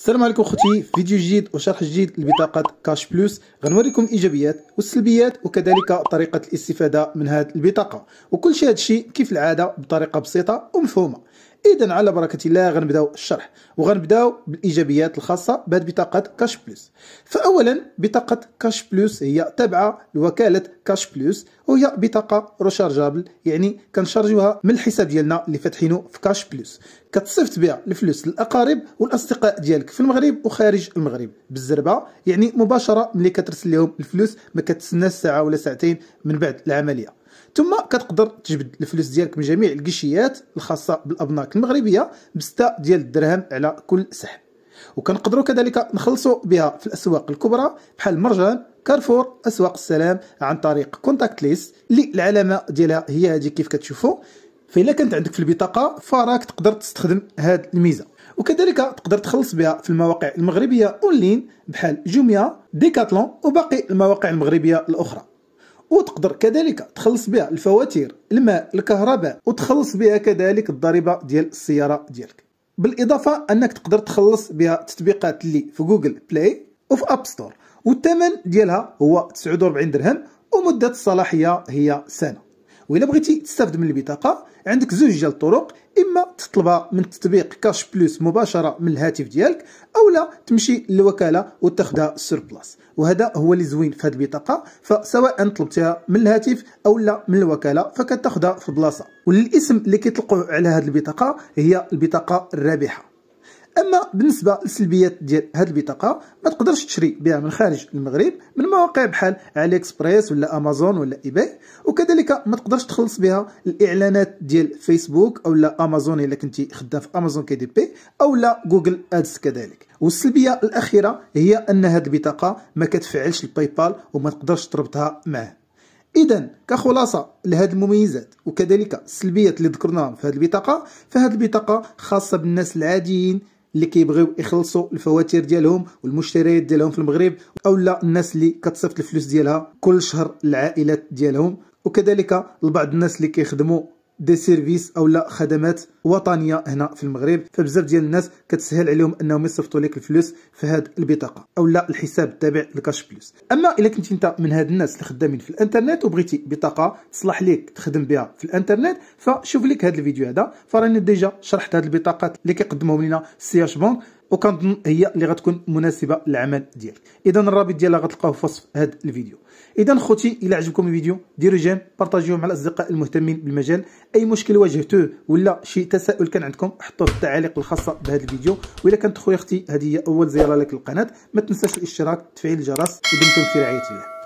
السلام عليكم اخوتي فيديو جديد وشرح جديد لبطاقه كاش بلس غنوريكم الايجابيات والسلبيات وكذلك طريقه الاستفاده من هذه البطاقه وكل شيء هذا الشيء كيف العاده بطريقه بسيطه ومفهومه اذا على بركه الله غنبداو الشرح وغنبداو بالايجابيات الخاصه بهذه بطاقه كاش بلس فاولا بطاقه كاش بلس هي تابعه لوكاله كاش بلس وهي بطاقه روشارجابل يعني كنشارجوها من الحساب ديالنا اللي فاتحينه في كاش بلس كتصيفط بها الفلوس للاقارب والاصدقاء ديالك في المغرب وخارج المغرب بالزربه يعني مباشره ملي كترسل لهم الفلوس ما كتسناش ساعه ولا ساعتين من بعد العمليه ثم كتقدر تجبد الفلوس ديالك من جميع الكيشيات الخاصه بالابناك المغربيه ب ديال الدرهم على كل سحب وكنقدروا كذلك نخلصوا بها في الاسواق الكبرى بحال مرجان كارفور اسواق السلام عن طريق كونتاكت ليست اللي العلامه ديالها هي هذه كيف كتشوفوا فإلا كانت عندك في البطاقة فراك تقدر تستخدم هذه الميزة وكذلك تقدر تخلص بها في المواقع المغربية أونلاين بحال جوميا ديكاتلون وباقي المواقع المغربية الأخرى وتقدر كذلك تخلص بها الفواتير الماء الكهرباء وتخلص بها كذلك الضريبه ديال السياره ديالك بالاضافه انك تقدر تخلص بها تطبيقات اللي في جوجل بلاي وفي اب ستور والثمن ديالها هو 49 درهم ومده الصلاحيه هي سنه وإلا بغيتي تستافد من البطاقة عندك زوج ديال الطرق إما تطلبها من تطبيق كاش بلوس مباشرة من الهاتف ديالك أو لا تمشي للوكالة وتاخدها سور بلاس وهذا هو اللي زوين في هذه البطاقة فسواء طلبتها من الهاتف أو لا من الوكالة فكتاخدها في بلاصة والاسم اللي كيطلقوه على هذه البطاقة هي البطاقة الرابحة اما بالنسبه للسلبيات ديال هذه البطاقه ما تقدرش تشري بها من خارج المغرب من مواقع بحال علي اكسبريس ولا امازون ولا ايباي وكذلك ما تقدرش تخلص بها الاعلانات ديال فيسبوك او لا امازون الا كنتي خدام في امازون كي دي بي او لا جوجل ادز كذلك والسلبيه الاخيره هي ان هذه البطاقه ما كتفعلش الباي بال وما تقدرش تربطها معه اذا كخلاصه لهذه المميزات وكذلك السلبيات اللي ذكرناهم في هذه البطاقه فهذه البطاقه خاصه بالناس العاديين اللي كيبغيو يخلصوا الفواتير ديالهم والمشتريات ديالهم في المغرب او لا الناس اللي كتصيفط الفلوس ديالها كل شهر للعائلات ديالهم وكذلك لبعض الناس اللي كيخدموا دي سيرفيس او لا خدمات وطنيه هنا في المغرب فبزاف ديال الناس كتسهل عليهم انهم يصيفطوا لك الفلوس في هذه البطاقه او لا الحساب التابع لكاش بلوس اما الا كنت انت من هاد الناس اللي خدامين في الانترنت وبغيتي بطاقه تصلح لك تخدم بها في الانترنت فشوف لك هذا الفيديو هذا فراني ديجا شرحت هاد البطاقات اللي كيقدمهم لنا سياش بانك وكنظن هي اللي غتكون مناسبه للعمل ديالك اذا الرابط ديالها غتلقاوه في وصف هذا الفيديو اذا خوتي الى عجبكم الفيديو ديروا جيم بارطاجيوه مع الاصدقاء المهتمين بالمجال اي مشكل واجهتوه ولا شي تساؤل كان عندكم حطوه في التعاليق الخاصه بهذا الفيديو واذا كانت خويا اختي هذه هي اول زياره لك للقناه ما تنساش الاشتراك تفعيل الجرس ودمتم في رعايه الله